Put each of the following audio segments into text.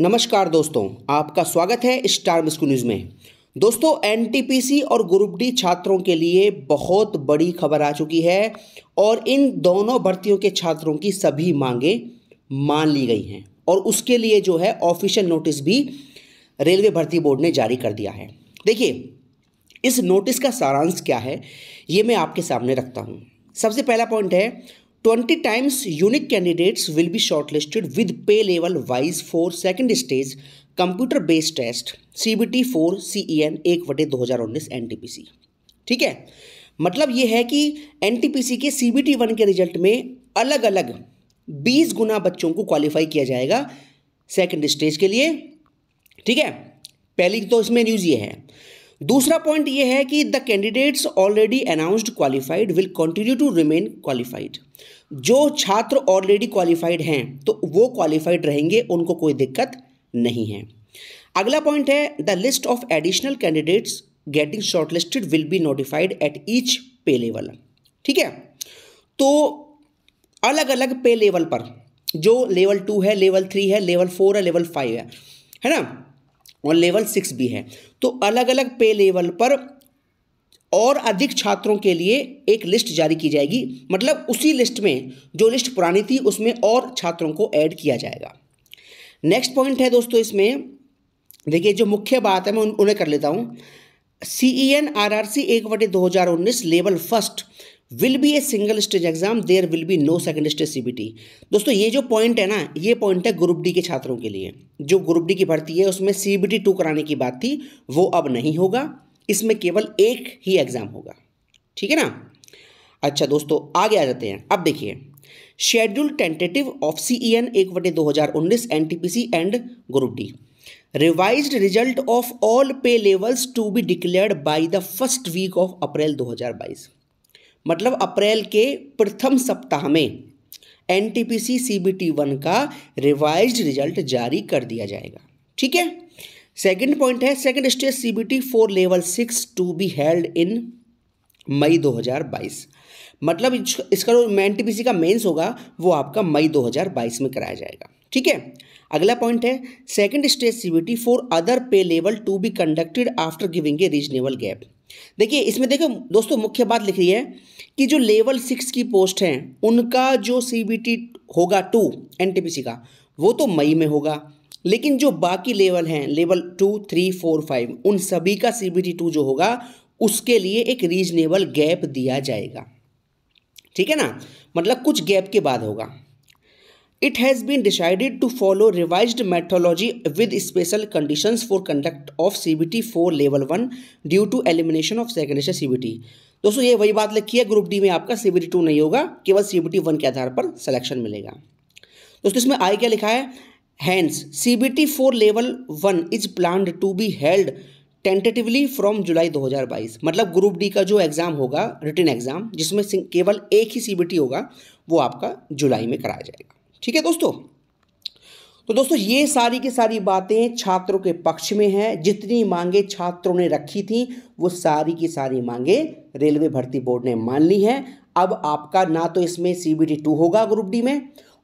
नमस्कार दोस्तों आपका स्वागत है स्टार मिस्कू न्यूज़ में दोस्तों एनटीपीसी और ग्रुप डी छात्रों के लिए बहुत बड़ी खबर आ चुकी है और इन दोनों भर्तियों के छात्रों की सभी मांगें मान ली गई हैं और उसके लिए जो है ऑफिशियल नोटिस भी रेलवे भर्ती बोर्ड ने जारी कर दिया है देखिए इस नोटिस का सारांश क्या है ये मैं आपके सामने रखता हूँ सबसे पहला पॉइंट है 20 times unique candidates will be shortlisted with pay level wise for second stage computer based test C B T four C E N एक बटे दो हज़ार उन्नीस एन टी पी सी ठीक है मतलब ये है कि एन टी पी सी के सी बी टी वन के रिजल्ट में अलग अलग बीस गुना बच्चों को क्वालिफाई किया जाएगा सेकेंड स्टेज के लिए ठीक है पहली तो इसमें न्यूज़ ये है दूसरा पॉइंट ये है कि the candidates already announced qualified will continue to remain qualified जो छात्र ऑलरेडी क्वालिफाइड हैं तो वो क्वालिफाइड रहेंगे उनको कोई दिक्कत नहीं है अगला पॉइंट है the list of additional candidates getting shortlisted will be notified at each pay level ठीक है तो अलग अलग पे लेवल पर जो लेवल टू है लेवल थ्री है लेवल फोर है लेवल फाइव है है ना और लेवल सिक्स भी है तो अलग अलग पे लेवल पर और अधिक छात्रों के लिए एक लिस्ट जारी की जाएगी मतलब उसी लिस्ट में जो लिस्ट पुरानी थी उसमें और छात्रों को ऐड किया जाएगा नेक्स्ट पॉइंट है दोस्तों इसमें देखिए जो मुख्य बात है मैं उन्हें कर लेता हूँ C E N R R C एक बटे दो हज़ार उन्नीस level first will be a single stage exam there will be no second stage CBT दोस्तों ये जो पॉइंट है ना ये पॉइंट है ग्रुप डी के छात्रों के लिए जो ग्रुप डी की भर्ती है उसमें सीबीटी टू कराने की बात थी वो अब नहीं होगा इसमें केवल एक ही एग्जाम होगा ठीक है ना अच्छा दोस्तों आगे आ जाते हैं अब देखिए schedule tentative of C E N एक बटे दो हज़ार उन्नीस N T P C and group D revise result of all pay levels to be declare by the first week of April दो हज़ार बाईस मतलब अप्रैल के प्रथम सप्ताह में N T P C C B T one का रिवाइज रिजल्ट जारी कर दिया जाएगा ठीक है सेकंड पॉइंट है second stage C B T four level six to be held in May 2022 मतलब इसका जो एन टी पी सी का मेंस होगा वो आपका मई 2022 में कराया जाएगा ठीक है अगला पॉइंट है second stage CBT for other pay level to be conducted after giving a reasonable gap देखिए इसमें देखो दोस्तों मुख्य बात लिख रही है कि जो लेवल सिक्स की पोस्ट हैं उनका जो सी होगा टू एन का वो तो मई में होगा लेकिन जो बाकी लेवल हैं level two three four five उन सभी का सीबीटी टू जो होगा उसके लिए एक रीजनेबल गैप दिया जाएगा ठीक है ना मतलब कुछ गैप के बाद होगा it has been decided to follow decided to with special condition for conduct of C B T four level one due to elimination of of C B T दोस्तों ये वही बात लिखी है ग्रुप डी में आपका सीबीटी टू नहीं होगा केवल सी बी टी वन के आधार पर सलेक्शन मिलेगा दोस्तों इसमें आई क्या लिखा है hence T four level one is plan to be held tentatively from July 2022 मतलब ग्रुप डी का जो एग्ज़ाम होगा रिटर्न एग्ज़ाम जिसमें केवल एक ही सी बी टी होगा वो आपका जुलाई में कराया जाएगा ठीक है दोस्तों तो दोस्तों ये सारी की सारी बातें छात्रों के पक्ष में हैं जितनी मांगे छात्रों ने रखी थी वो सारी की सारी मांगे रेलवे भर्ती बोर्ड ने मान ली हैं अब आपका ना तो इसमें सी बी टी टू होगा ग्रुप डी में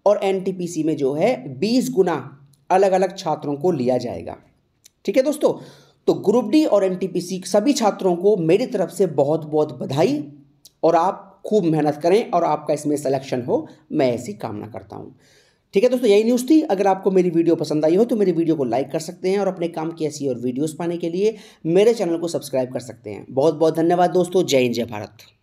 और एन टी पी सी में जो है बीस गुना अलग अलग छात्रों को लिया जाएगा ठीक है दोस्तों तो ग्रुप डी और एन टी पी सी सभी छात्रों को मेरी तरफ से बहुत बहुत बधाई और आप खूब मेहनत करें और आपका इसमें सिलेक्शन हो मैं ऐसी कामना करता हूँ ठीक है दोस्तों यही न्यूज़ थी अगर आपको मेरी वीडियो पसंद आई हो तो मेरी वीडियो को लाइक कर सकते हैं और अपने काम की ऐसी और वीडियोज़ पाने के लिए मेरे चैनल को सब्सक्राइब कर सकते हैं बहुत बहुत धन्यवाद दोस्तों जय हिंद जय भारत